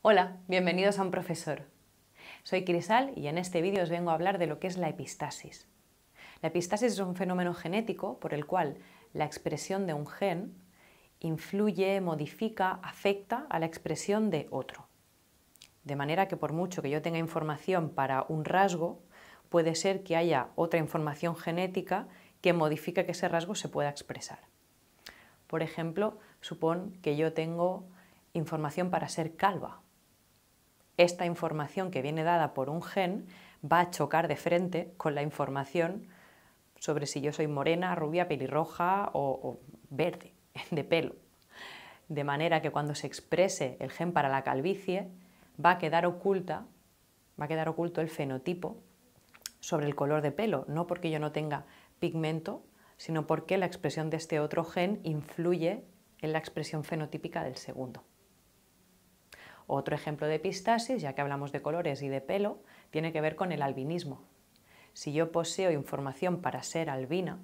Hola, bienvenidos a un profesor. Soy Crisal y en este vídeo os vengo a hablar de lo que es la epistasis. La epistasis es un fenómeno genético por el cual la expresión de un gen influye, modifica, afecta a la expresión de otro. De manera que por mucho que yo tenga información para un rasgo, puede ser que haya otra información genética que modifica que ese rasgo se pueda expresar. Por ejemplo, supón que yo tengo información para ser calva, esta información que viene dada por un gen va a chocar de frente con la información sobre si yo soy morena, rubia, pelirroja o, verde, de pelo. De manera que cuando se exprese el gen para la calvicie, va a quedar oculta, va a quedar oculto el fenotipo sobre el color de pelo, no porque yo no tenga pigmento, sino porque la expresión de este otro gen influye en la expresión fenotípica del segundo. Otro ejemplo de epistasis, ya que hablamos de colores y de pelo, tiene que ver con el albinismo. Si yo poseo información para ser albina,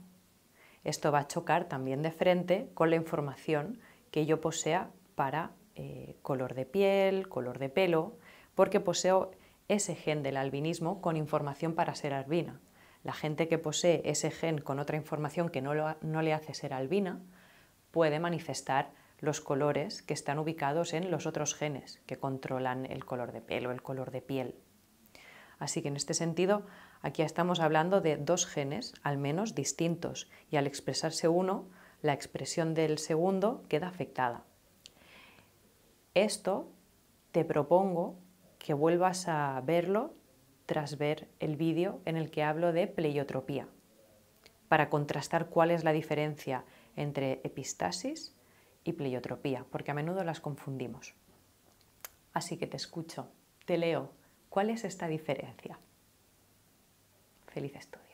esto va a chocar también de frente con la información que yo posea para eh, color de piel, color de pelo, porque poseo ese gen del albinismo con información para ser albina. La gente que posee ese gen con otra información que no le hace ser albina puede manifestar los colores que están ubicados en los otros genes que controlan el color de pelo, el color de piel. Así que en este sentido, aquí estamos hablando de dos genes, al menos distintos, y al expresarse uno, la expresión del segundo queda afectada. Esto te propongo que vuelvas a verlo tras ver el vídeo en el que hablo de pleiotropía, para contrastar cuál es la diferencia entre epistasis y pleiotropía, porque a menudo las confundimos. Así que te escucho, te leo. ¿Cuál es esta diferencia? Feliz estudio.